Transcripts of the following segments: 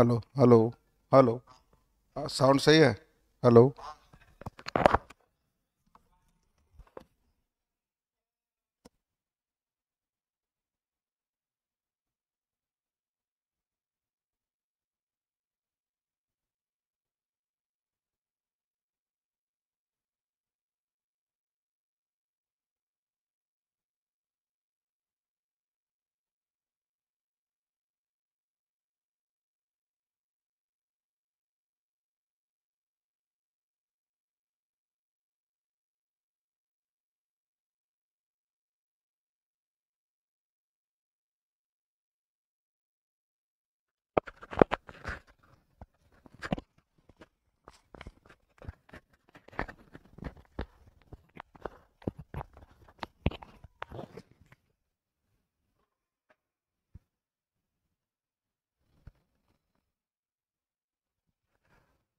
Hello hello hello sound सही है hello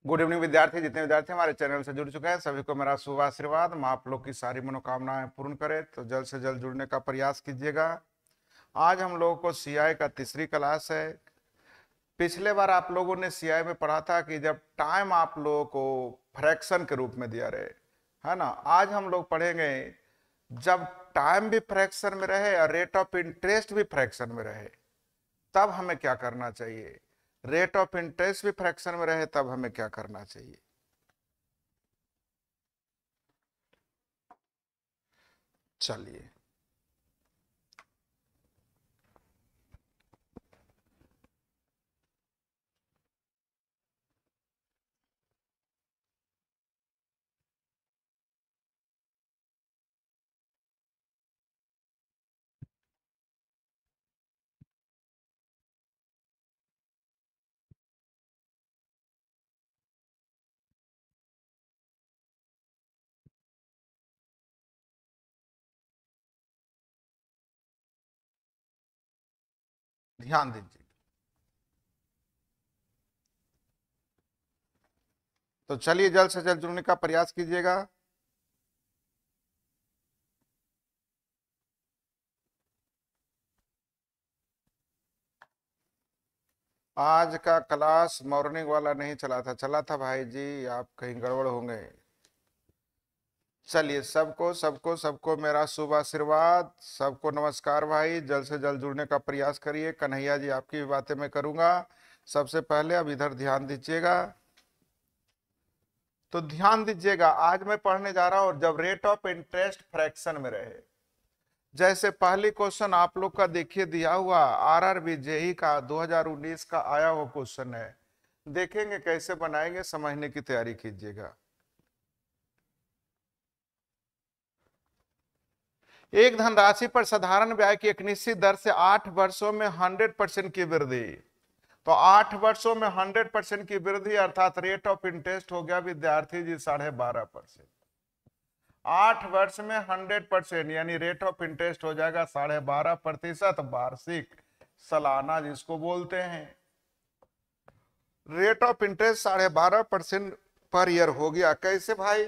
good evening विद्यार्थी जितने विद्यार्थी हमारे चैनल से जुड़ चुके हैं सभी को मेरा शुभ आशीर्वाद मैं आप लोग की सारी मनोकामनाएं पूर्ण करें तो जल्द से जल्द जुड़ने का प्रयास कीजिएगा आज हम लोगों को सीआई का तीसरी क्लास है पिछले बार आप लोगों ने सीआई में पढ़ा था कि जब टाइम आप लोगों को फ्रैक्शन के रूप में दिया रहे है ना आज हम लोग पढ़ेंगे जब टाइम भी फ्रैक्शन में रहे और रेट ऑफ इंटरेस्ट भी फ्रैक्शन में रहे तब हमें क्या करना चाहिए रेट ऑफ इंटरेस्ट भी फ्रैक्शन में रहे तब हमें क्या करना चाहिए चलिए ध्यान दीजिए तो चलिए जल्द से जल्द जुड़ने का प्रयास कीजिएगा आज का क्लास मॉर्निंग वाला नहीं चला था चला था भाई जी आप कहीं गड़बड़ होंगे चलिए सबको सबको सबको मेरा शुभ आशीर्वाद सबको नमस्कार भाई जल्द से जल्द जुड़ने का प्रयास करिए कन्हैया जी आपकी भी बातें मैं करूंगा सबसे पहले अब इधर ध्यान दीजिएगा तो ध्यान दीजिएगा आज मैं पढ़ने जा रहा हूं जब रेट ऑफ इंटरेस्ट फ्रैक्शन में रहे जैसे पहले क्वेश्चन आप लोग का देखिए दिया हुआ आरआरबी जेई का 2019 का आया हुआ क्वेश्चन है देखेंगे कैसे बनाएंगे समझने की तैयारी कीजिएगा एक धनराशि पर साधारण ब्याज की एक निश्चित दर से आठ वर्षों में हंड्रेड परसेंट की वृद्धि तो आठ वर्षों में हंड्रेड परसेंट की वृद्धि अर्थात रेट ऑफ इंटरेस्ट हो गया विद्यार्थी जी साढ़े बारह परसेंट आठ वर्ष में हंड्रेड परसेंट यानी रेट ऑफ इंटरेस्ट हो जाएगा साढ़े बारह प्रतिशत वार्षिक सालाना जिसको बोलते हैं रेट ऑफ इंटरेस्ट साढ़े बारह परसेंट पर ईयर हो गया कैसे भाई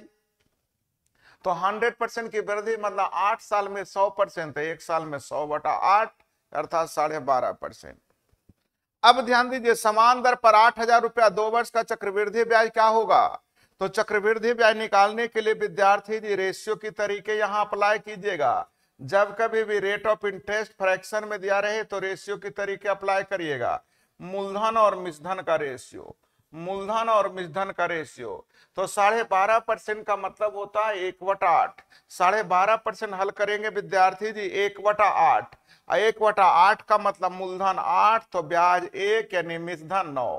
तो 100 परसेंट की वृद्धि मतलब आठ साल में 100 परसेंट है एक साल में 100 बटा आठ अर्थात साढ़े बारह परसेंट अब ध्यान दीजिए समान दर पर आठ हजार रुपया दो वर्ष का चक्रवृद्धि ब्याज क्या होगा तो चक्रवृद्धि ब्याज निकालने के लिए विद्यार्थी जी रेशियो की तरीके यहाँ अप्लाई कीजिएगा जब कभी भी रेट ऑफ इंटरेस्ट फ्रैक्शन में दिया रहे तो रेशियो की तरीके अप्लाई करिएगा मूलधन और मिशधन का रेशियो मूलधन और मिशन का रेशियो तो साढ़े बारह परसेंट का मतलब होता है एक वटा आठ साढ़े बारह परसेंट हल करेंगे विद्यार्थी जी एक वटा आठ एक वटा आठ का मतलब मूलधन आठ तो ब्याज एक यानी मिशन नौ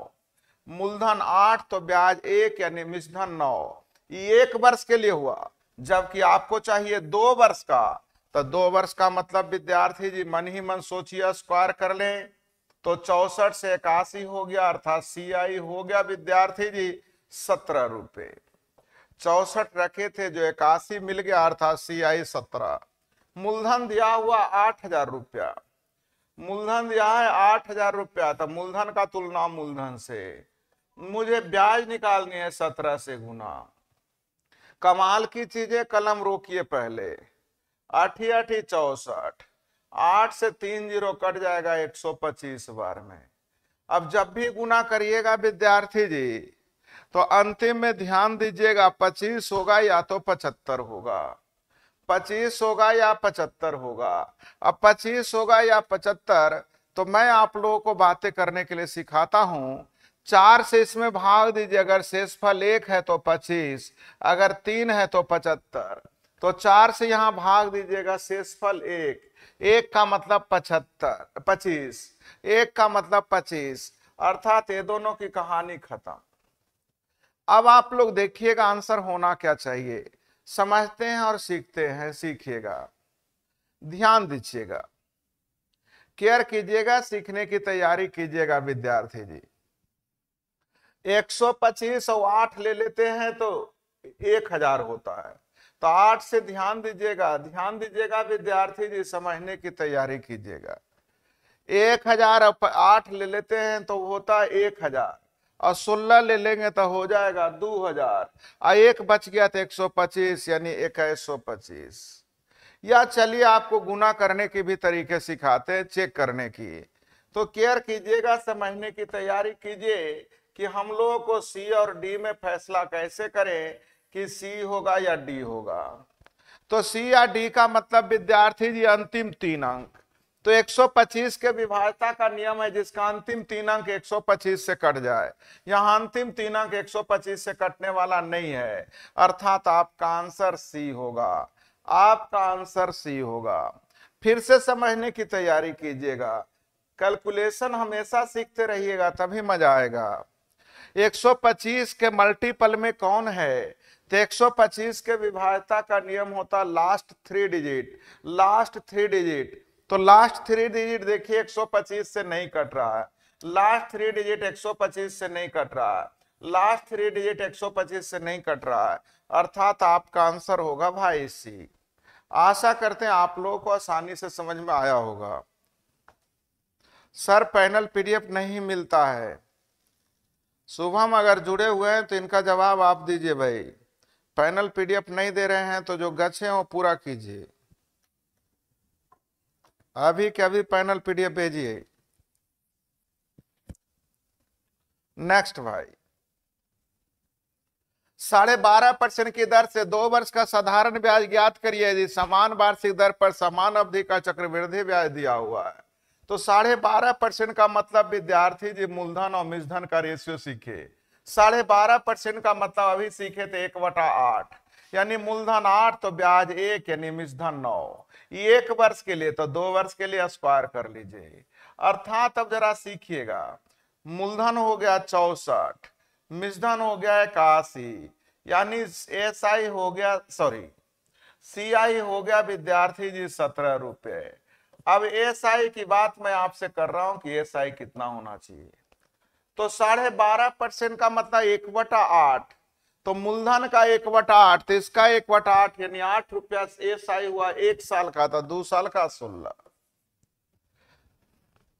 मूलधन आठ तो ब्याज एक यानी मिशन नौ ये एक वर्ष के लिए हुआ जबकि आपको चाहिए दो वर्ष का तो दो वर्ष का मतलब विद्यार्थी जी मन ही मन सोचिए स्क्वायर कर लें तो चौसठ से इक्यासी हो गया अर्थात सी आई हो गया विद्यार्थी जी सत्रह रुपये चौसठ रखे थे जो इक्यासी मिल गया अर्थात सी आई सत्रह मूलधन दिया हुआ आठ हजार रुपया मूलधन दिया है आठ हजार रुपया तो मूलधन का तुलना मूलधन से मुझे ब्याज निकालनी है सत्रह से गुना कमाल की चीजें कलम रोकिए पहले आठी अठी चौसठ आठ से तीन जीरो कट जाएगा पच्चीस बार में अब जब भी गुना करिएगा विद्यार्थी जी तो अंतिम में ध्यान दीजिएगा पच्चीस होगा या तो पचहत्तर होगा पच्चीस होगा या पचहत्तर होगा अब पच्चीस होगा या पचहत्तर तो मैं आप लोगों को बातें करने के लिए सिखाता हूं चार से इसमें भाग दीजिए अगर शेषफल एक है तो पच्चीस अगर तीन है तो पचहत्तर तो चार से यहां भाग दीजिएगा शेषफल एक एक का मतलब पचहत्तर पच्चीस एक का मतलब पच्चीस अर्थात ये दोनों की कहानी खत्म अब आप लोग देखिएगा आंसर होना क्या चाहिए समझते हैं और सीखते हैं सीखिएगा ध्यान दीजिएगा केयर कीजिएगा सीखने की तैयारी कीजिएगा विद्यार्थी जी 125 और आठ ले लेते हैं तो 1000 होता है तो आठ से ध्यान दीजिएगा ध्यान दीजिएगा विद्यार्थी जी समझने की तैयारी कीजिएगा एक हजार आठ ले लेते हैं तो होता है एक हजार और सोलह ले लेंगे तो हो जाएगा दो हजार और एक बच गया तो एक सौ पच्चीस यानी इक्कीस सौ पच्चीस या चलिए आपको गुना करने के भी तरीके सिखाते हैं चेक करने की तो केयर कीजिएगा समझने की तैयारी कीजिए कि हम लोगों को सी और डी में फैसला कैसे करें कि सी होगा या डी होगा तो सी या डी का मतलब विद्यार्थी जी अंतिम तीन अंक तो 125 के विभाजता का नियम है जिसका अंतिम तीन अंक 125 से कट जाए यहां अंतिम तीन अंक 125 से कटने वाला नहीं है अर्थात आपका आंसर सी होगा आपका आंसर सी होगा फिर से समझने की तैयारी कीजिएगा कैलकुलेशन हमेशा सीखते रहिएगा तभी मजा आएगा 125 के मल्टीपल में कौन है तो 125 के विभाजता का नियम होता last three digit last three digit तो लास्ट थ्री डिजिट देखिए 125 से नहीं कट रहा है लास्ट थ्री डिजिट 125 से नहीं कट रहा है लास्ट थ्री डिजिट 125 से नहीं कट रहा है अर्थात आपका आंसर होगा भाई सी आशा करते हैं आप लोगों को आसानी से समझ में आया होगा सर पैनल पीडीएफ नहीं मिलता है शुभम अगर जुड़े हुए हैं तो इनका जवाब आप दीजिए भाई पैनल पीडीएफ नहीं दे रहे हैं तो जो गछे हैं वो पूरा कीजिए अभी के अभी पैनल पीडीएफ भेजिए नेक्स्ट भाई साढ़े बारह परसेंट की दर से दो वर्ष का साधारण ब्याज ज्ञात करिए जी समान वार्षिक दर पर समान अवधि का चक्रवृद्धि ब्याज दिया हुआ है तो साढ़े बारह परसेंट का मतलब विद्यार्थी जी मूलधन और मिशधन का रेशियो सीखे साढ़े बारह परसेंट का मतलब अभी सीखे थे एक बटा आठ यानी मूलधन आठ तो ब्याज एक यानी मिसधन नौ एक वर्ष के लिए तो दो वर्ष के लिए स्क्वायर कर लीजिए अर्थात अब जरा सीखिएगा मूलधन हो गया चौसठ मिशधन हो गया इक्यासी यानी एस आई हो गया सॉरी सी आई हो गया विद्यार्थी जी सत्रह रुपये अब एस आई की बात मैं आपसे कर रहा हूं कि एस आई कितना होना चाहिए तो साढ़े बारह परसेंट का मतलब एक वटा आठ तो मूलधन का एक वटा आठ तो इसका एक वटा आठ यानी आठ रुपया एस आई हुआ एक साल का था दो साल का सोलह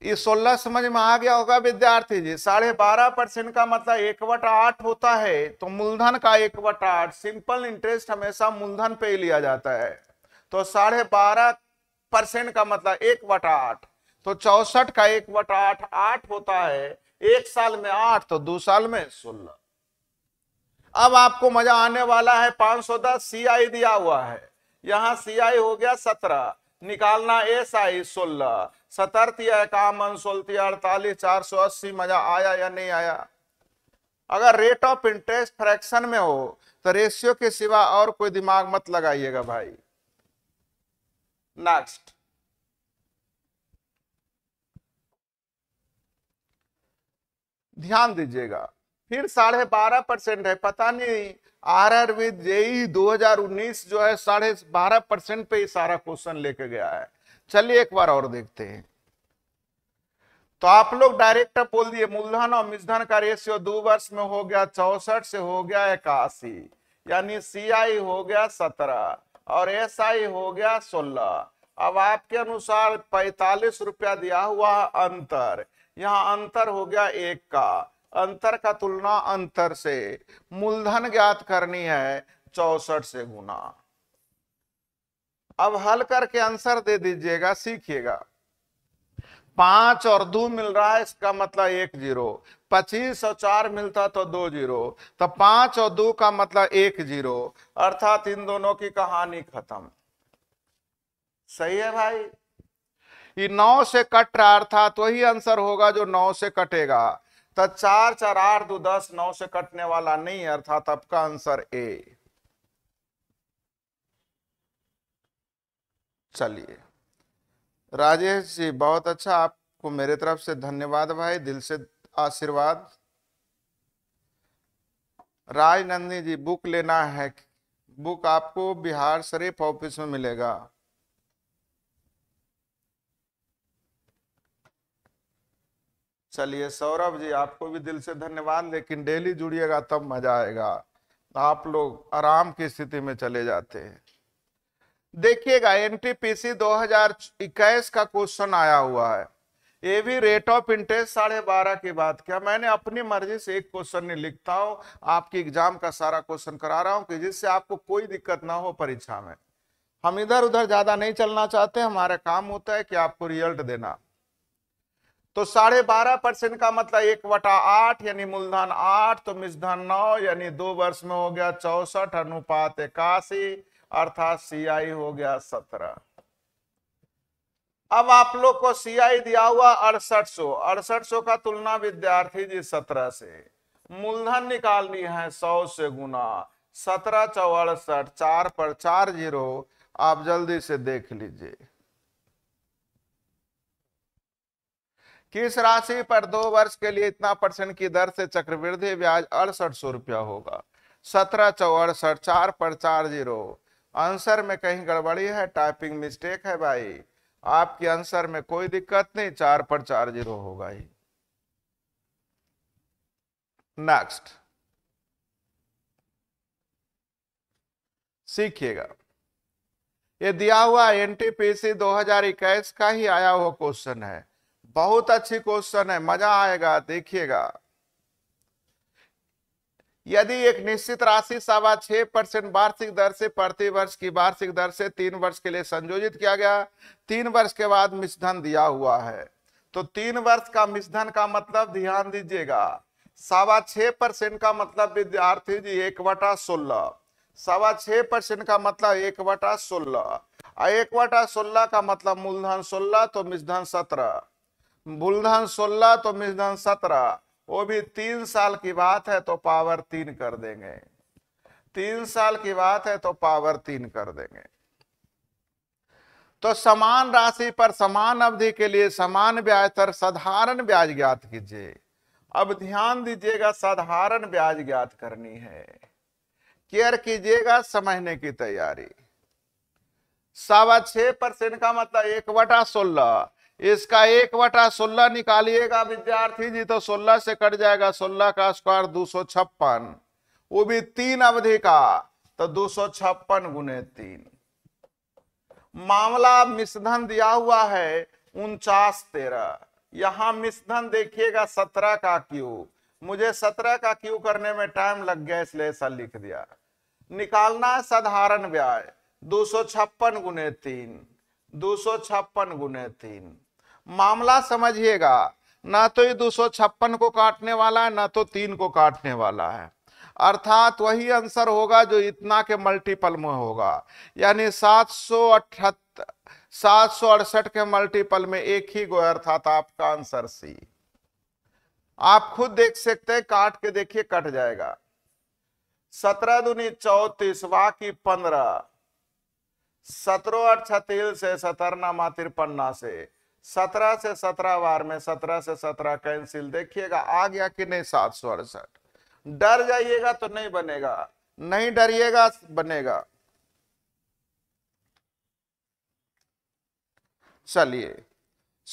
ये सोलह समझ में आ गया होगा विद्यार्थी जी साढ़े बारह परसेंट का मतलब एक वटा आठ होता है तो मूलधन का एक वटा आठ सिंपल इंटरेस्ट हमेशा मूलधन पे ही लिया जाता है तो साढ़े बारह परसेंट का मतलब एक वटा आठ तो चौसठ का एक वटा आठ आठ होता है एक साल में आठ तो दो साल में सोलह अब आपको मजा आने वाला है पांच सौ दस सी आई दिया हुआ है यहां सी आई हो गया सत्रह निकालना एस आई सोलह सतर्ती इक्यावन सोलती अड़तालीस चार सौ अस्सी मजा आया या नहीं आया अगर रेट ऑफ इंटरेस्ट फ्रैक्शन में हो तो रेशियो के सिवा और कोई दिमाग मत लगाइएगा भाई नेक्स्ट ध्यान दीजिएगा फिर साढ़े बारह परसेंट है पता नहीं आर आर विद जेई 2019 जो है साढ़े बारह परसेंट पे सारा क्वेश्चन लेके गया है चलिए एक बार और देखते हैं तो आप लोग डायरेक्ट बोल दिए मूलधन और मिसधन का रेशियो दो वर्ष में हो गया चौसठ से हो गया इक्यासी यानी सीआई हो गया सत्रह और एसआई हो गया सोलह अब आपके अनुसार पैतालीस रुपया दिया हुआ अंतर यहाँ अंतर हो गया एक का अंतर का तुलना अंतर से मूलधन ज्ञात करनी है चौसठ से गुना अब हल करके आंसर दे दीजिएगा सीखिएगा पांच और दो मिल रहा है इसका मतलब एक जीरो पच्चीस और चार मिलता तो दो जीरो तो पांच और दो का मतलब एक जीरो अर्थात इन दोनों की कहानी खत्म सही है भाई ये नौ से कट रहा अर्थात वही आंसर होगा जो नौ से कटेगा तो चार चार आठ दो दस नौ से कटने वाला नहीं अर्थात आपका आंसर ए चलिए राजेश जी बहुत अच्छा आपको मेरे तरफ से धन्यवाद भाई दिल से आशीर्वाद राजनंदी जी बुक लेना है बुक आपको बिहार शरीफ ऑफिस में मिलेगा चलिए सौरभ जी आपको भी दिल से धन्यवाद लेकिन डेली जुड़िएगा तब मजा आएगा आप लोग आराम की स्थिति में चले जाते हैं देखिएगा एनटीपीसी 2021 का क्वेश्चन आया हुआ है ये भी रेट ऑफ इंटरेस्ट साढ़े बारह की बात क्या मैंने अपनी मर्जी से एक क्वेश्चन नहीं लिखता हूँ आपकी एग्जाम का सारा क्वेश्चन करा रहा हूँ कि जिससे आपको कोई दिक्कत ना हो परीक्षा में हम इधर उधर ज्यादा नहीं चलना चाहते हमारा काम होता है कि आपको रिजल्ट देना तो साढ़े बारह परसेंट का मतलब एक वटा आठ यानी मूलधन आठ तो मिसधन नौ यानी दो वर्ष में हो गया चौसठ अनुपात इक्यासी अर्थात सीआई हो गया सत्रह अब आप लोग को सीआई दिया हुआ अड़सठ सो अड़सठ सो का तुलना विद्यार्थी जी सत्रह से मूलधन निकालनी है सौ से गुना सत्रह चौ अड़सठ चार पर चार जीरो आप जल्दी से देख लीजिए किस राशि पर दो वर्ष के लिए इतना परसेंट की दर से चक्रवृद्धि ब्याज अड़सठ सौ रुपया होगा सत्रह चौ अड़सठ चार पर चार जीरो आंसर में कहीं गड़बड़ी है टाइपिंग मिस्टेक है भाई आपके आंसर में कोई दिक्कत नहीं चार पर चार जीरो होगा ही नेक्स्ट सीखिएगा ये दिया हुआ एनटीपीसी 2021 का ही आया हुआ क्वेश्चन है बहुत अच्छी क्वेश्चन है मजा आएगा देखिएगा यदि एक निश्चित राशि सवा छह परसेंट वार्षिक दर से प्रति वर्ष की वार्षिक दर से तीन वर्ष के लिए संयोजित किया गया तीन वर्ष के बाद मिशन दिया हुआ है तो तीन वर्ष का मिशन का मतलब ध्यान दीजिएगा सवा छह परसेंट का मतलब विद्यार्थी जी एक वटा सोलह सवा छह परसेंट का मतलब एक वटा सोलह एक वटा सोलह का मतलब मूलधन सोलह तो मिशन सत्रह बुलधन सोलह तो मिजधन सत्रह वो भी तीन साल की बात है तो पावर तीन कर देंगे तीन साल की बात है तो पावर तीन कर देंगे तो समान राशि पर समान अवधि के लिए समान ब्याज दर साधारण ब्याज ज्ञात कीजिए अब ध्यान दीजिएगा साधारण ब्याज ज्ञात करनी है केयर कीजिएगा समझने की तैयारी सवा छह परसेंट का मतलब एक वटा सोलह इसका एक वटा सोलह निकालिएगा विद्यार्थी जी तो सोलह से कट जाएगा सोलह का स्क्वायर दो सौ छप्पन वो भी तीन अवधि का तो दो सौ छप्पन गुने तीन मामला मिश्रधन दिया हुआ है उनचास तेरह यहां मिश्रधन देखिएगा सत्रह का क्यू मुझे सत्रह का क्यू करने में टाइम लग गया इसलिए ऐसा लिख दिया निकालना है साधारण व्याय दो सौ छप्पन गुने तीन दो सौ छप्पन गुने तीन मामला समझिएगा ना तो ये दो को काटने वाला है ना तो तीन को काटने वाला है अर्थात वही आंसर होगा जो इतना के मल्टीपल में होगा यानी सात सौ सात सौ अड़सठ के मल्टीपल में एक ही गो अर्थात आपका आंसर सी आप खुद देख सकते हैं काट के देखिए कट जाएगा सत्रह दुनी चौतीस बाकी पंद्रह सत्रह अठ छत्तीस से सतरना मातिरपन्ना से सत्रह से सत्रह बार में सत्रह से सत्रह कैंसिल देखिएगा आ गया कि नहीं सात सौ अड़सठ डर जाइएगा तो नहीं बनेगा नहीं डरिएगा बनेगा चलिए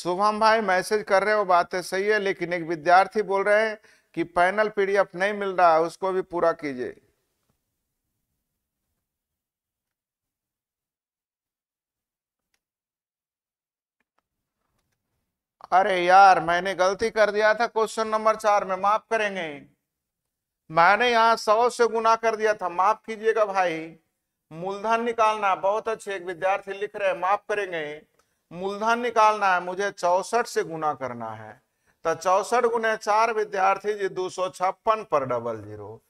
शुभम भाई मैसेज कर रहे हो बातें सही है लेकिन एक विद्यार्थी बोल रहे हैं कि पैनल पीडीएफ नहीं मिल रहा है उसको भी पूरा कीजिए अरे यार मैंने गलती कर दिया था क्वेश्चन नंबर चार में माफ करेंगे मैंने यहाँ सौ से गुना कर दिया था माफ कीजिएगा भाई मूलधन निकालना बहुत अच्छे एक विद्यार्थी लिख रहे हैं माफ करेंगे मूलधन निकालना है मुझे चौसठ से गुना करना है तो चौसठ गुने चार विद्यार्थी जी दो सौ छप्पन पर डबल जीरो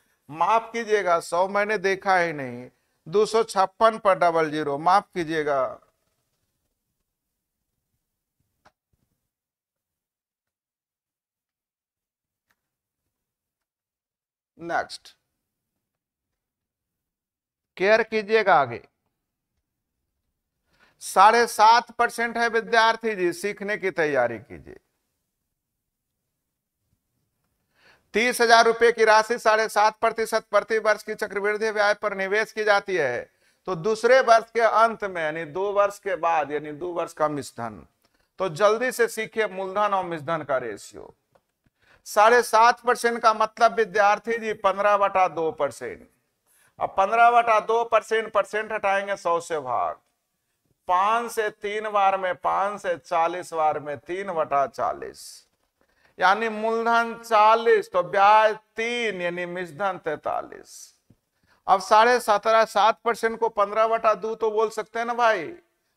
माफ कीजिएगा सौ मैंने देखा ही नहीं दो सौ छप्पन पर डबल जीरो माफ कीजिएगा नेक्स्ट केयर कीजिएगा आगे साढ़े सात परसेंट है विद्यार्थी जी सीखने की तैयारी कीजिए तीस हजार रुपए की राशि साढ़े सात प्रतिशत प्रति वर्ष की चक्रवृद्धि व्याय पर निवेश की जाती है तो दूसरे वर्ष के अंत में यानी दो वर्ष के बाद यानी दो वर्ष का मिसधन तो जल्दी से सीखिए मूलधन और मिसधन का रेशियो साढ़े सात परसेंट का मतलब विद्यार्थी जी पंद्रह बटा दो परसेंट अब पंद्रह बटा दो परसेंट परसेंट हटाएंगे सौ से भाग पांच से तीन बार में पांच से चालीस बार में तीन बटा चालीस यानी मूलधन चालीस तो ब्याज तीन यानी मिसधन तैतालीस अब साढ़े सत्रह सात परसेंट को पंद्रह बटा दो तो बोल सकते हैं ना भाई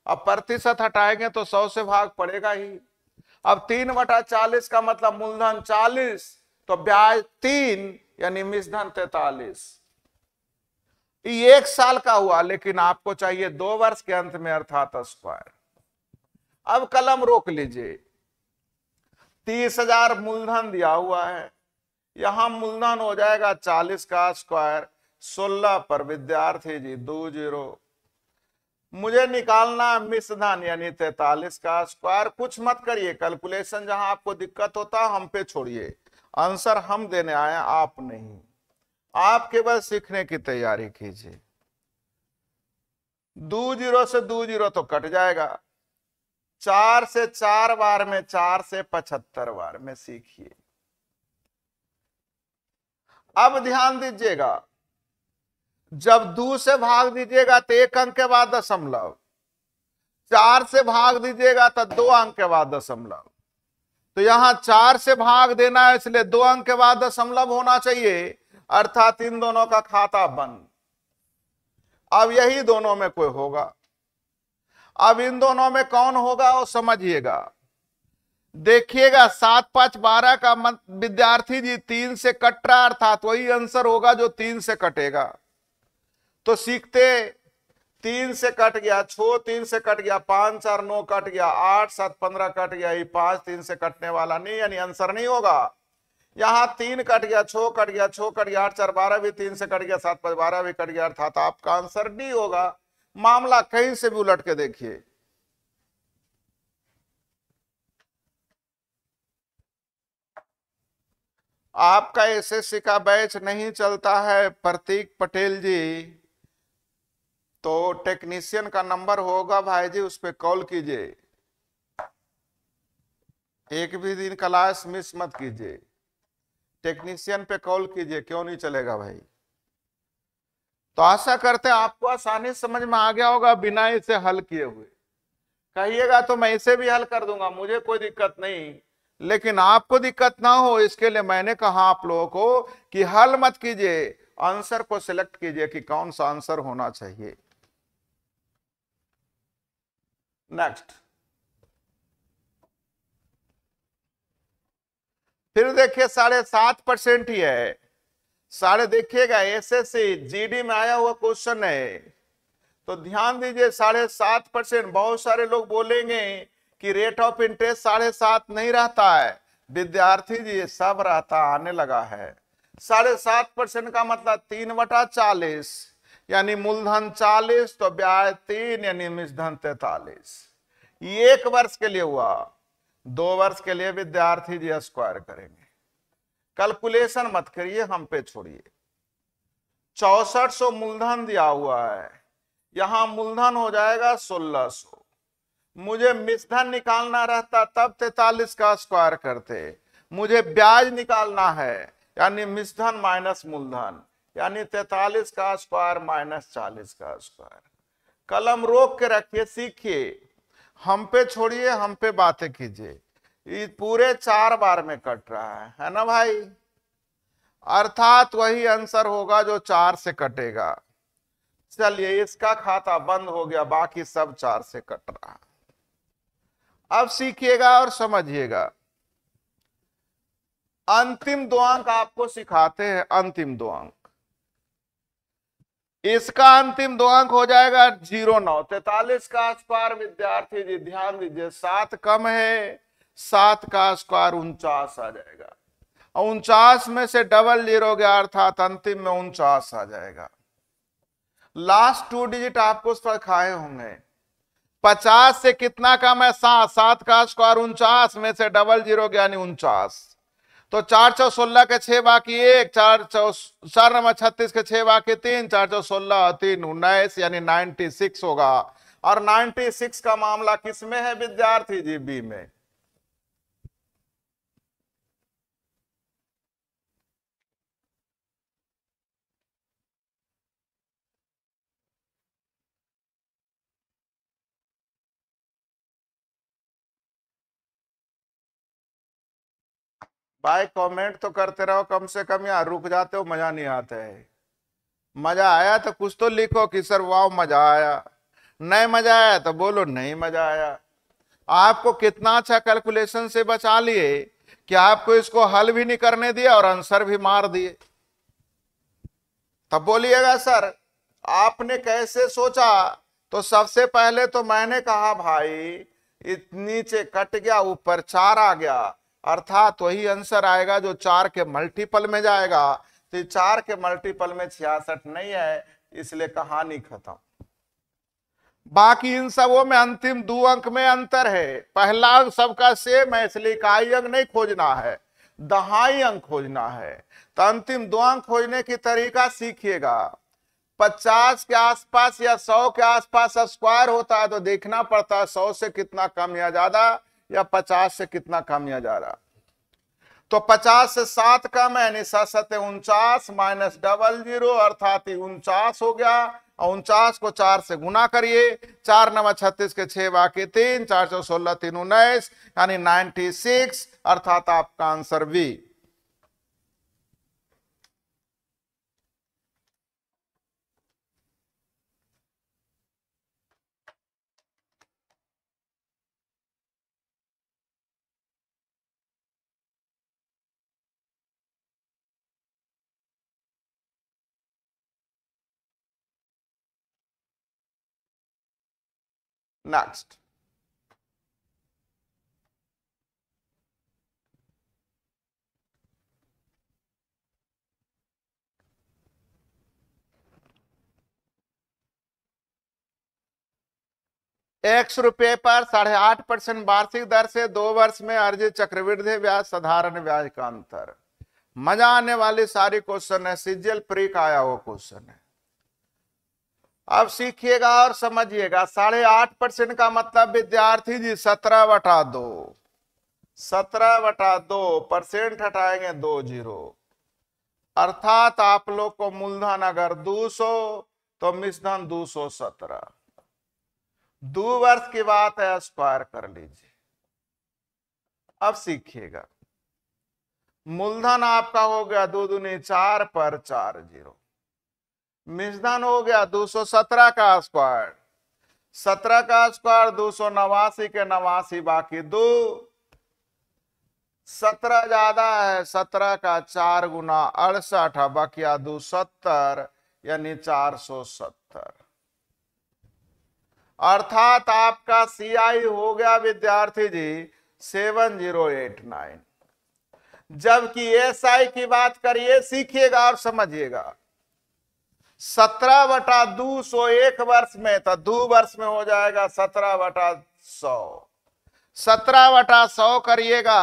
अब प्रतिशत हटाएंगे तो सौ से भाग पड़ेगा ही अब तीन बटा चालीस का मतलब मूलधन चालीस तो ब्याज तीन यानी मिशन तैतालीस ये एक साल का हुआ लेकिन आपको चाहिए दो वर्ष के अंत में अर्थात स्क्वायर अब कलम रोक लीजिए तीस हजार मूलधन दिया हुआ है यहां मूलधन हो जाएगा चालीस का स्क्वायर सोलह पर विद्यार्थी जी दो जीरो मुझे निकालना धन यानी तैतालीस का स्क्वायर कुछ मत करिए कैलकुलेशन जहां आपको दिक्कत होता हम पे छोड़िए आंसर हम देने आए आप नहीं आप केवल सीखने की तैयारी कीजिए दो जीरो से दो जीरो तो कट जाएगा चार से चार बार में चार से पचहत्तर बार में सीखिए अब ध्यान दीजिएगा जब दो से भाग दीजिएगा तो एक अंक के बाद दशमलव चार से भाग दीजिएगा तो दो अंक के बाद दशमलव तो यहां चार से भाग देना है इसलिए दो अंक के बाद दशमलव होना चाहिए अर्थात इन दोनों का खाता बंद अब यही दोनों में कोई होगा अब इन दोनों में कौन होगा वो समझिएगा देखिएगा सात पांच बारह का विद्यार्थी जी तीन से कट रहा अर्थात वही आंसर होगा जो तीन से कटेगा तो सीखते तीन से कट गया छो तीन से कट गया पांच चार नौ कट गया आठ सात पंद्रह कट गया ये पांच तीन से कटने वाला नहीं यानी आंसर नहीं होगा यहां तीन कट गया छो कट गया छो कट गया आठ चार बारह भी तीन से कट गया सात पांच बारह भी कट गया अर्थात आपका आंसर डी होगा मामला कहीं से भी उलट के देखिए आपका एसएससी का बैच नहीं चलता है प्रतीक पटेल जी तो टेक्नीशियन का नंबर होगा भाई जी उस पर कॉल कीजिए एक भी दिन क्लास मिस मत कीजिए टेक्नीशियन पे कॉल कीजिए क्यों नहीं चलेगा भाई तो आशा करते हैं आपको आसानी समझ में आ गया होगा बिना इसे हल किए हुए कहिएगा तो मैं इसे भी हल कर दूंगा मुझे कोई दिक्कत नहीं लेकिन आपको दिक्कत ना हो इसके लिए मैंने कहा आप लोगों को कि हल मत कीजिए आंसर को सिलेक्ट कीजिए कि कौन सा आंसर होना चाहिए नेक्स्ट फिर देखिए साढ़े सात परसेंट ही है साढ़े देखिएगा एसएससी जीडी में आया हुआ क्वेश्चन है तो ध्यान दीजिए साढ़े सात परसेंट बहुत सारे लोग बोलेंगे कि रेट ऑफ इंटरेस्ट साढ़े सात नहीं रहता है विद्यार्थी जी सब रहता आने लगा है साढ़े सात परसेंट का मतलब तीन बटा चालीस यानी मूलधन चालीस तो ब्याज तीन यानी मिशन तैतालीस एक वर्ष के लिए हुआ दो वर्ष के लिए विद्यार्थी जी स्क्वायर करेंगे कैलकुलेशन मत करिए हम पे छोड़िए चौसठ सौ मूलधन दिया हुआ है यहां मूलधन हो जाएगा सोलह सो मुझे मिशन निकालना रहता तब तैतालीस का स्क्वायर करते मुझे ब्याज निकालना है यानी मिशन माइनस मूलधन यानी तैतालीस का स्क्वायर माइनस चालीस का स्क्वायर कलम रोक के रखिए सीखिए हम पे छोड़िए हम पे बातें कीजिए ये पूरे चार बार में कट रहा है है ना भाई अर्थात वही आंसर होगा जो चार से कटेगा चलिए इसका खाता बंद हो गया बाकी सब चार से कट रहा अब सीखिएगा और समझिएगा अंतिम दो अंक आपको सिखाते हैं अंतिम दो अंक इसका अंतिम दो अंक हो जाएगा जीरो नौ तैतालीस का स्क्वायर विद्यार्थी जी ध्यान दीजिए सात कम है सात का स्क्वायर उनचास आ जाएगा उनचास में से डबल जीरो गया अर्थात अंतिम में उनचास आ जाएगा लास्ट टू डिजिट आपको उस पर खाए होंगे पचास से कितना कम है सात सात का स्क्वायर उनचास में से डबल जीरो यानी उनचास तो चार सौ सोलह के छह बाकी एक चार सौ चार नंबर छत्तीस के छह बाकी तीन चार सौ सोलह तीन उन्नीस यानी नाइन्टी सिक्स होगा और नाइन्टी सिक्स का मामला किस में है विद्यार्थी जी बी में भाई कमेंट तो करते रहो कम से कम यार रुक जाते हो मजा नहीं आता है मजा आया तो कुछ तो लिखो कि सर वाह मजा आया नहीं मजा आया तो बोलो नहीं मजा आया आपको कितना अच्छा कैलकुलेशन से बचा लिए कि आपको इसको हल भी नहीं करने दिया और आंसर भी मार दिए तब बोलिएगा सर आपने कैसे सोचा तो सबसे पहले तो मैंने कहा भाई इतनी नीचे कट गया ऊपर चार आ गया अर्थात वही आंसर आएगा जो चार के मल्टीपल में जाएगा तो चार के मल्टीपल में छियासठ नहीं है इसलिए कहानी खत्म बाकी इन सबों में अंतिम दो अंक में अंतर है पहला अंक सबका सेम है इसलिए इकाई अंक नहीं खोजना है दहाई अंक खोजना है तो अंतिम दो अंक खोजने की तरीका सीखिएगा पचास के आसपास या सौ के आसपास स्क्वायर होता है तो देखना पड़ता है सौ से कितना कम या ज्यादा या पचास से कितना कम या जा रहा तो पचास से सात कम है निशा सत्य उनचास माइनस डबल जीरो अर्थात ही उनचास हो गया और उनचास को चार से गुना करिए चार नवा छत्तीस के छह बाकी तीन चार सौ सोलह तीन उन्नीस यानी नाइनटी सिक्स अर्थात आपका आंसर बी Next. एक्स रुपये पर साढ़े आठ परसेंट वार्षिक दर से दो वर्ष में अर्जित चक्रवृद्धि ब्याज साधारण ब्याज का अंतर मजा आने वाले सारे क्वेश्चन है सीजियल प्री का आया हुआ क्वेश्चन है अब सीखिएगा और समझिएगा साढ़े आठ परसेंट का मतलब विद्यार्थी जी सत्रह बटा दो सत्रह बटा दो परसेंट हटाएंगे दो जीरो अर्थात आप लोग को मूलधन अगर दो सौ तो मिशन दो सौ सत्रह दो वर्ष की बात है स्क्वायर कर लीजिए अब सीखिएगा मूलधन आपका हो गया दो दुनी चार पर चार जीरो मिजदान हो गया 217 का स्क्वायर 17 का स्क्वायर दो सौ नवासी के नवासी बाकी दो सत्रह ज्यादा है सत्रह का चार गुना अड़सठ है बकिया दो सत्तर यानी चार सौ सत्तर अर्थात आपका सीआई हो गया विद्यार्थी जी सेवन जीरो एट नाइन जबकि एसआई की बात करिए सीखिएगा और समझिएगा सत्रह बटा दो सौ एक वर्ष में तो दो वर्ष में हो जाएगा सत्रह बटा सौ सत्रह बटा सौ करिएगा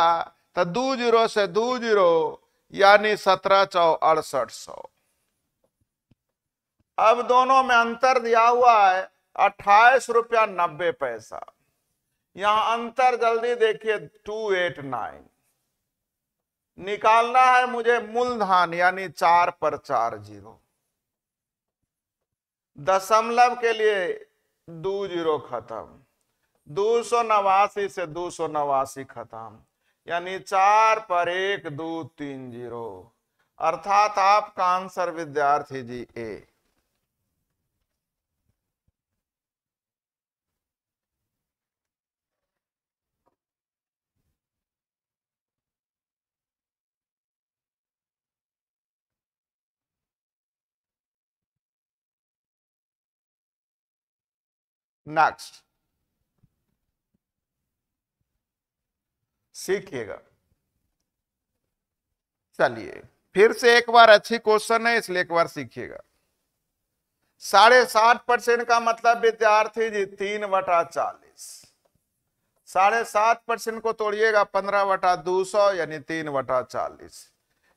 तो दो जीरो से दो जीरो यानी सत्रह चौ अड़सठ सौ अब दोनों में अंतर दिया हुआ है अट्ठाईस रुपया नब्बे पैसा यहां अंतर जल्दी देखिए टू एट नाइन निकालना है मुझे मूलधन यानी चार पर चार जीरो दशमलव के लिए दो जीरो खत्म दो सौ नवासी से दो सौ नवासी खत्म यानी चार पर एक दो तीन जीरो अर्थात आपका आंसर विद्यार्थी जी ए नेक्स्ट सीखिएगा चलिए फिर से एक बार अच्छी क्वेश्चन है इसलिए एक बार सीखिएगा साढ़े सात परसेंट का मतलब विद्यार्थी जी तीन बटा चालीस साढ़े सात परसेंट को तोड़िएगा पंद्रह बटा दो सौ यानी तीन बटा चालीस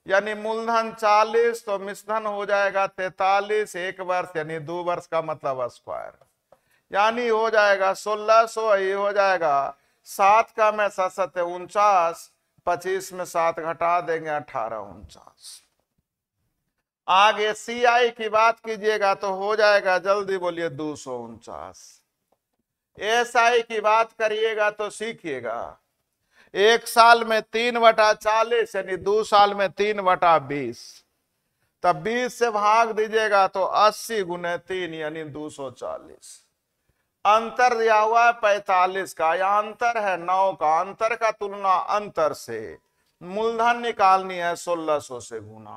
यानी मूलधन चालीस तो मिश्रधन हो जाएगा तैतालीस एक वर्ष यानी दो वर्ष का मतलब स्क्वायर यानी हो जाएगा सोलह सो ही हो जाएगा सात का में सात सत्य उनचास पच्चीस में सात घटा देंगे अठारह उनचास आगे सीआई की बात कीजिएगा तो हो जाएगा जल्दी बोलिए दो सौ उनचास एस आई की बात करिएगा तो सीखिएगा एक साल में तीन बटा चालीस यानी दो साल में तीन बटा बीस तब बीस से भाग दीजिएगा तो अस्सी गुने तीन यानी दो सौ चालीस अंतर दिया हुआ है पैतालीस का या अंतर है नौ का अंतर का तुलना अंतर से मूलधन निकालनी है सोलह सो से गुना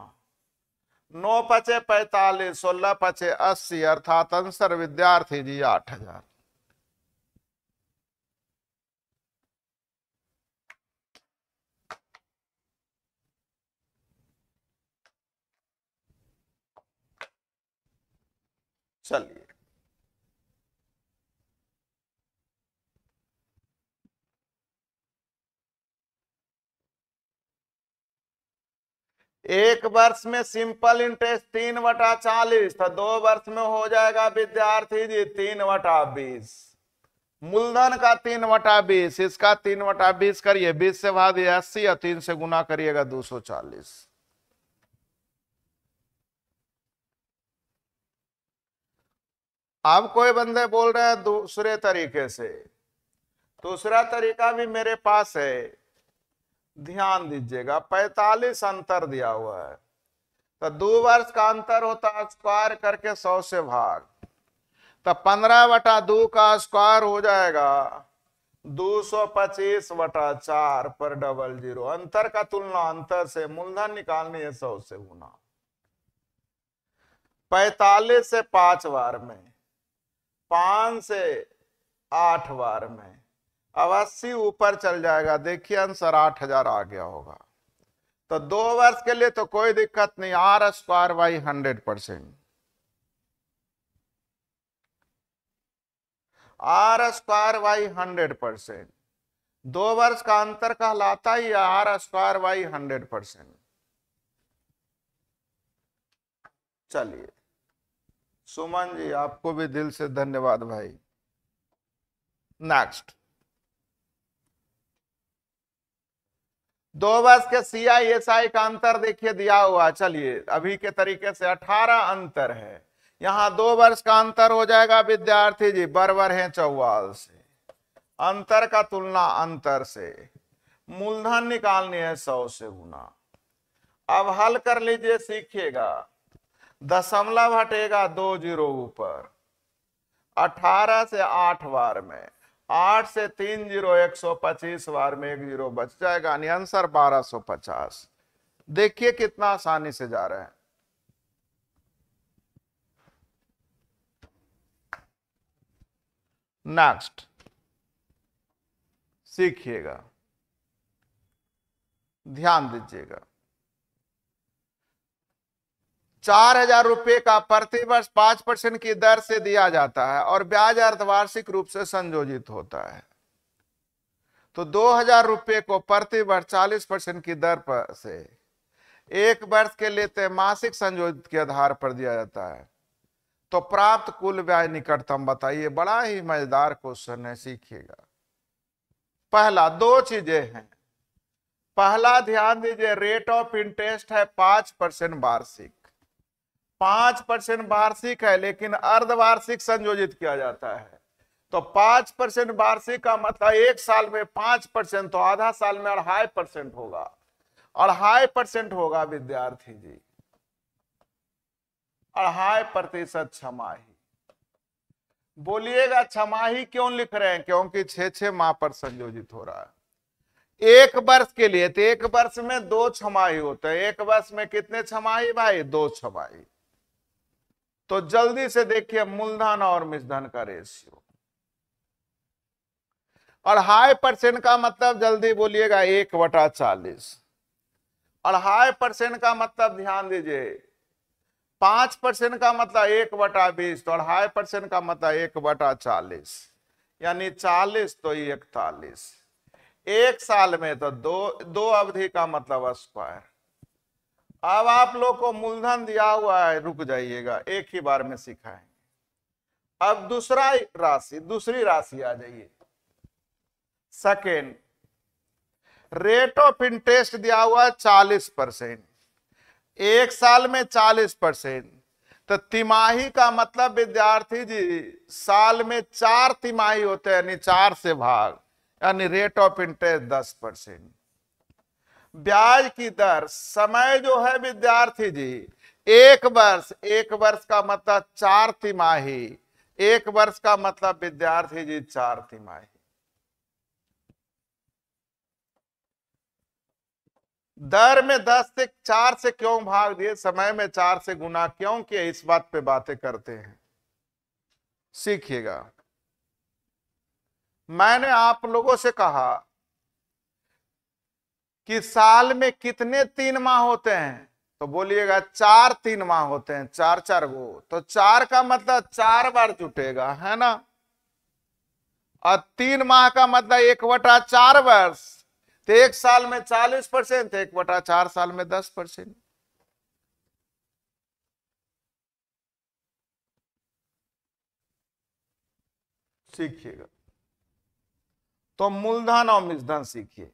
नौ पचे पैतालीस सोलह पचे अस्सी अर्थात अंसर विद्यार्थी जी आठ हजार चलिए एक वर्ष में सिंपल इंटरेस्ट तीन वटा चालीस तो दो वर्ष में हो जाएगा विद्यार्थी जी तीन वटा बीस मूलधन का तीन वटा बीस इसका तीन वटा बीस करिए बीस से भाग अस्सी और तीन से गुना करिएगा दो सौ चालीस आप कोई बंदे बोल रहे हैं दूसरे तरीके से दूसरा तरीका भी मेरे पास है ध्यान दीजिएगा पैतालीस अंतर दिया हुआ है तो दो वर्ष का अंतर होता है स्क्वायर करके सौ से भाग तो पंद्रह बटा दो का स्क्वायर हो जाएगा दो सौ पच्चीस बटा चार पर डबल जीरो अंतर का तुलना अंतर से मूलधन निकालनी है सौ से गुना पैतालीस से पांच बार में पांच से आठ बार में अवश्य ऊपर चल जाएगा देखिए आंसर आठ हजार आ गया होगा तो दो वर्ष के लिए तो कोई दिक्कत नहीं R square Y hundred percent R square Y hundred percent दो वर्ष का अंतर कहलाता ही R square Y hundred percent चलिए सुमन जी आपको भी दिल से धन्यवाद भाई नेक्स्ट दो वर्ष के सी आई एस आई का अंतर देखिए दिया हुआ चलिए अभी के तरीके से अठारह अंतर है यहाँ दो वर्ष का अंतर हो जाएगा विद्यार्थी जी बरबर है चौवाल से अंतर का तुलना अंतर से मूलधन निकालनी है सौ से गुना अब हल कर लीजिए सीखिएगा दशमलव हटेगा दो जीरो ऊपर अठारह से आठ बार में आठ से तीन जीरो एक सौ पच्चीस बार में एक जीरो बच जाएगा यानी आंसर बारह सौ पचास देखिए कितना आसानी से जा रहा है नेक्स्ट सीखिएगा ध्यान दीजिएगा चार हजार रुपये का प्रति वर्ष पांच परसेंट की दर से दिया जाता है और ब्याज अर्धवार्षिक रूप से संयोजित होता है तो दो हजार रुपये को प्रति वर्ष चालीस परसेंट की दर पर से एक वर्ष के लिए तो मासिक संयोजित के आधार पर दिया जाता है तो प्राप्त कुल ब्याज निकटतम बताइए बड़ा ही मजेदार क्वेश्चन है सीखिएगा पहला दो चीजें हैं पहला ध्यान दीजिए रेट ऑफ इंटरेस्ट है पांच परसेंट वार्षिक पांच परसेंट वार्षिक है लेकिन अर्धवार्षिक संयोजित किया जाता है तो पांच परसेंट वार्षिक का मतलब एक साल में पांच परसेंट तो आधा साल में अढ़ाई परसेंट होगा अढ़ाई परसेंट होगा विद्यार्थी जी अढ़ाई प्रतिशत छमाही बोलिएगा छमाही क्यों लिख रहे हैं क्योंकि छे छे माह पर संयोजित हो रहा है एक वर्ष के लिए तो एक वर्ष में दो छमाही होते हैं एक वर्ष में कितने छमाही भाई दो छमाही तो जल्दी से देखिए मूलधन और मिसधन का रेशियो और हाई परसेंट का मतलब जल्दी बोलिएगा एक बटा चालीस और हाई परसेंट का मतलब ध्यान दीजिए पांच परसेंट का मतलब एक बटा बीस तो और हाई परसेंट का मतलब एक बटा चालीस यानी चालीस तो इकतालीस एक साल में तो दो दो अवधि का मतलब स्क्वायर अब आप लोग को मूलधन दिया हुआ है रुक जाइएगा एक ही बार में सिखाएंगे अब दूसरा राशि दूसरी राशि आ जाइए सेकेंड रेट ऑफ इंटरेस्ट दिया हुआ है चालीस परसेंट एक साल में चालीस परसेंट तो तिमाही का मतलब विद्यार्थी जी साल में चार तिमाही होते हैं यानी चार से भाग यानी रेट ऑफ इंटरेस्ट दस परसेंट ब्याज की दर समय जो है विद्यार्थी जी एक वर्ष एक वर्ष का मतलब चार तिमाही एक वर्ष का मतलब विद्यार्थी जी चार तिमाही दर में दस से चार से क्यों भाग दिए समय में चार से गुना क्यों किए इस बात पे बातें करते हैं सीखिएगा मैंने आप लोगों से कहा कि साल में कितने तीन माह होते हैं तो बोलिएगा चार तीन माह होते हैं चार चार गो तो चार का मतलब चार बार जुटेगा है ना और तीन माह का मतलब एक बटा चार वर्ष तो एक साल में चालीस परसेंट एक बटा चार साल में दस परसेंट सीखिएगा तो मूलधन और मिशधन सीखिए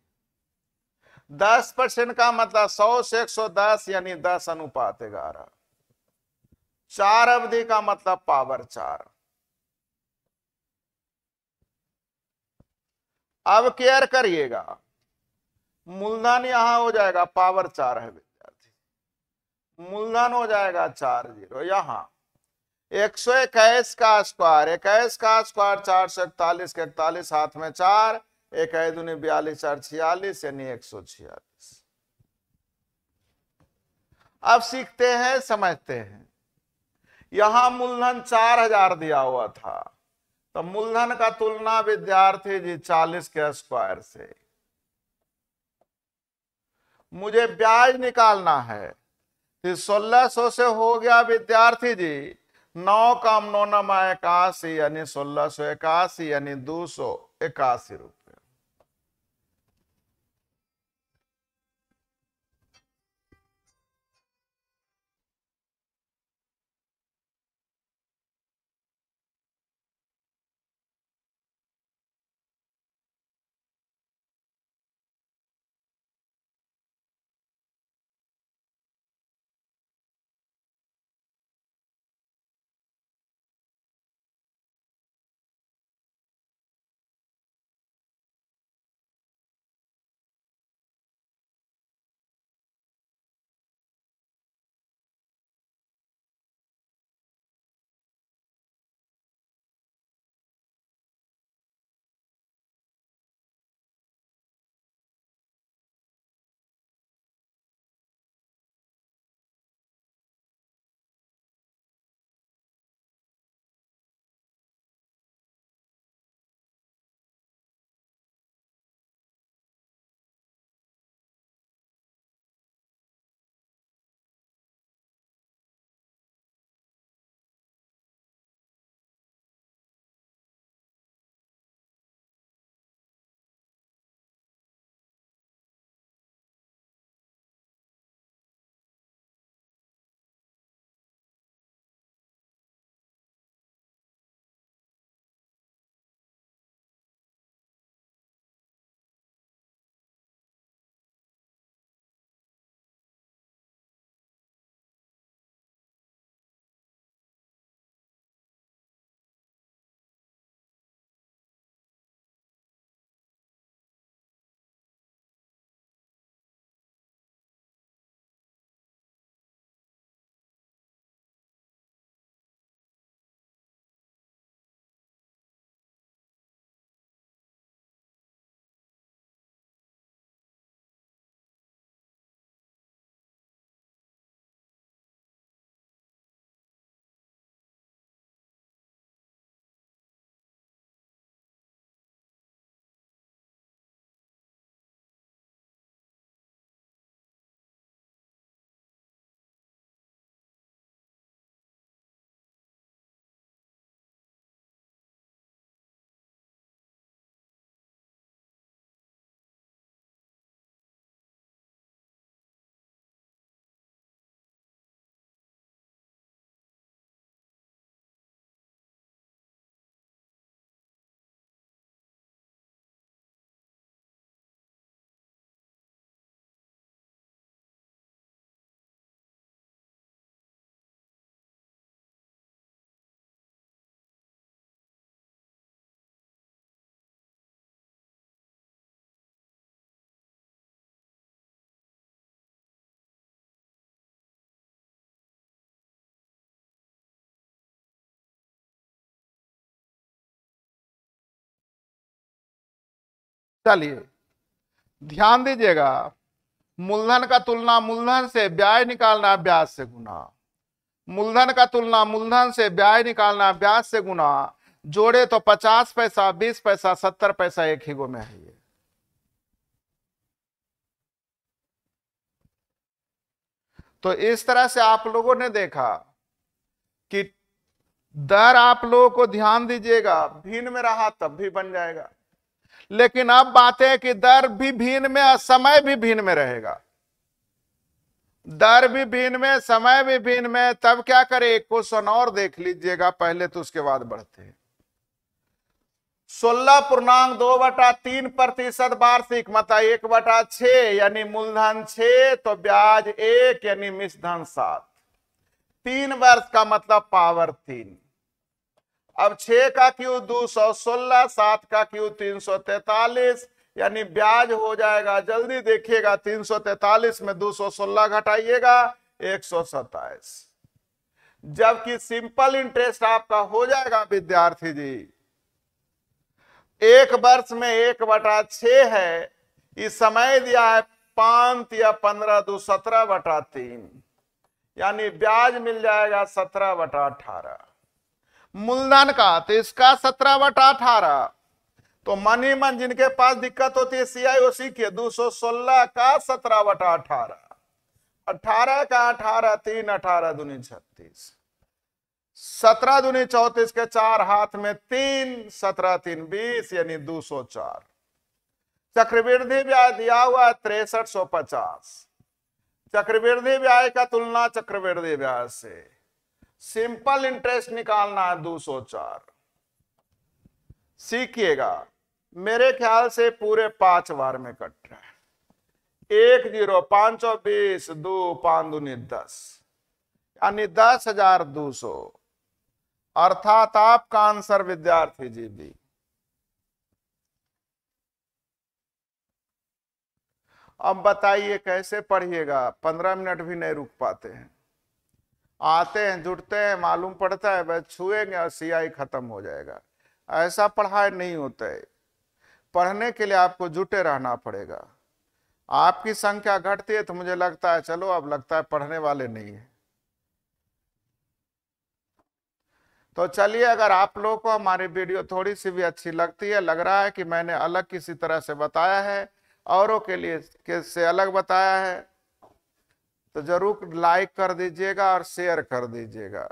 दस परसेंट का मतलब सौ से एक सौ दस यानी दस अनुपात ग्यारह चार अवधि का मतलब पावर चार अब केयर करिएगा मूलधन यहां हो जाएगा पावर चार है विद्यार्थी मूलधन हो जाएगा चार जीरो यहां एक सौ इक्कीस का स्क्वायर इक्कीस का स्क्वायर चार सौ इकतालीस के इकतालीस हाथ में चार एक आए दूनी बयालीस और छियालीस यानी एक सौ छियालीस अब सीखते हैं समझते हैं यहां मूलधन चार हजार दिया हुआ था तो मूलधन का तुलना विद्यार्थी जी चालीस के स्क्वायर से मुझे ब्याज निकालना है तो सोलह सो से हो गया विद्यार्थी जी नौ काम नौ नमा इक्यासी यानी सोलह सो इक्यासी यानी दो सौ इक्यासी रुपये चलिए ध्यान दीजिएगा मूलधन का तुलना मूलधन से ब्याज निकालना ब्याज से गुना मूलधन का तुलना मूलधन से ब्याज निकालना ब्याज से गुना जोड़े तो पचास पैसा बीस पैसा सत्तर पैसा एक ही गो में है ये तो इस तरह से आप लोगों ने देखा कि दर आप लोगों को ध्यान दीजिएगा भिन्न में रहा तब भी बन जाएगा लेकिन अब बात है कि दर भी भिन्न में और समय भी भिन्न में रहेगा दर भी भिन्न में समय भी भिन्न में तब क्या करे क्वेश्चन और देख लीजिएगा पहले तो उसके बाद बढ़ते हैं सोलह पूर्णांक दो बटा तीन प्रतिशत वार्षिक मतलब एक बटा छ यानी मूलधन छ तो ब्याज एक यानी मिश्रधन सात तीन वर्ष का मतलब पावर तीन अब छे का क्यू दो सौ सोलह सात का क्यू तीन सौ तैतालीस यानी ब्याज हो जाएगा जल्दी देखिएगा तीन सौ तैतालीस में दो सौ सोलह घटाइएगा एक सौ सत्ताईस जबकि सिंपल इंटरेस्ट आपका हो जाएगा विद्यार्थी जी एक वर्ष में एक बटा छ है इस समय दिया है पांच या पंद्रह दो सत्रह बटा तीन यानी ब्याज मिल जाएगा सत्रह बटा अठारह मूलधन का तो इसका सत्रह बटा अठारह तो मनी मन जिनके पास दिक्कत होती है सीआईओसी के दो सौ सोलह का सत्रह बटा अठारह अठारह का अठारह तीन अठारह दूनी छत्तीस सत्रह दूनी चौतीस के चार हाथ में तीन सत्रह तीन बीस यानी दो सौ चार चक्रवृद्धि ब्याज दिया हुआ है तिरसठ सौ पचास चक्रवृद्धि ब्याज का तुलना चक्रवृद्धि ब्याज से सिंपल इंटरेस्ट निकालना है 204 सीखिएगा मेरे ख्याल से पूरे पांच बार में कट रहा है एक जीरो पांच सौ बीस दो पांच दूनी दस यानी दस हजार दो सौ अर्थात आपका आंसर विद्यार्थी जी भी अब बताइए कैसे पढ़िएगा पंद्रह मिनट भी नहीं रुक पाते हैं आते हैं जुटते हैं मालूम पड़ता है बस छुएंगे और सियाई खत्म हो जाएगा ऐसा पढ़ाई नहीं होता है पढ़ने के लिए आपको जुटे रहना पड़ेगा आपकी संख्या घटती है तो मुझे लगता है चलो अब लगता है पढ़ने वाले नहीं है तो चलिए अगर आप लोगों को हमारी वीडियो थोड़ी सी भी अच्छी लगती है लग रहा है कि मैंने अलग किसी तरह से बताया है औरों के लिए किससे से अलग बताया है तो जरूर लाइक कर दीजिएगा और शेयर कर दीजिएगा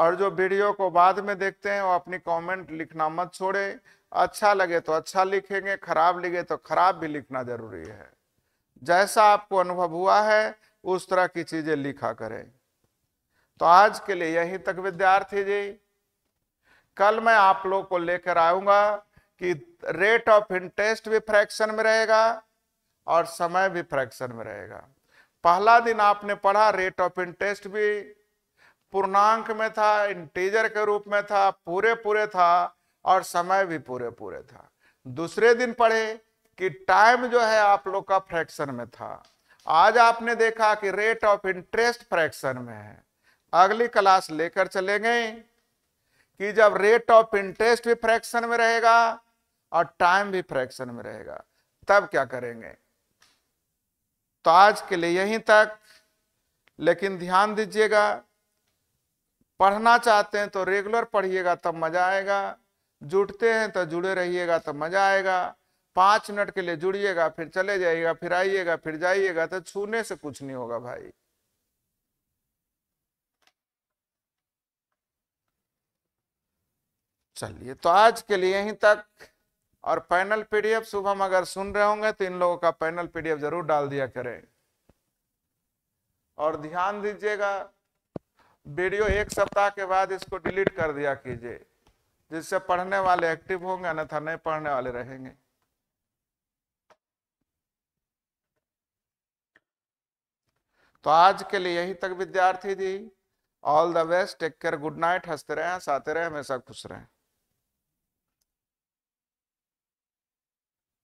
और जो वीडियो को बाद में देखते हैं वो अपनी कमेंट लिखना मत छोड़े अच्छा लगे तो अच्छा लिखेंगे खराब लिखे तो खराब भी लिखना जरूरी है जैसा आपको अनुभव हुआ है उस तरह की चीजें लिखा करें तो आज के लिए यहीं तक विद्यार्थी जी कल मैं आप लोग को लेकर आऊंगा कि रेट ऑफ इंटरेस्ट भी फ्रैक्शन में रहेगा और समय भी फ्रैक्शन में रहेगा पहला दिन आपने पढ़ा रेट ऑफ इंटरेस्ट भी पूर्णांक में था इंटीजर के रूप में था पूरे पूरे था और समय भी पूरे पूरे था दूसरे दिन पढ़े कि टाइम जो है आप लोग का फ्रैक्शन में था आज आपने देखा कि रेट ऑफ इंटरेस्ट फ्रैक्शन में है अगली क्लास लेकर चलेंगे कि जब रेट ऑफ इंटरेस्ट भी फ्रैक्शन में रहेगा और टाइम भी फ्रैक्शन में रहेगा तब क्या करेंगे तो आज के लिए यहीं तक लेकिन ध्यान दीजिएगा पढ़ना चाहते हैं तो रेगुलर पढ़िएगा तब मज़ा आएगा जुड़ते हैं तो जुड़े रहिएगा तब मज़ा आएगा पांच मिनट के लिए जुड़िएगा फिर चले जाइएगा फिर आइएगा फिर जाइएगा तो छूने से कुछ नहीं होगा भाई चलिए तो आज के लिए यहीं तक और पैनल पीडीएफ शुभम अगर सुन रहे होंगे तो इन लोगों का पैनल पीडीएफ जरूर डाल दिया करें और ध्यान दीजिएगा वीडियो एक सप्ताह के बाद इसको डिलीट कर दिया कीजिए जिससे पढ़ने वाले एक्टिव होंगे अन्यथा नहीं पढ़ने वाले रहेंगे तो आज के लिए यही तक विद्यार्थी जी all the best take care good night हंसते रहें साथ रहें हमेशा खुश रहें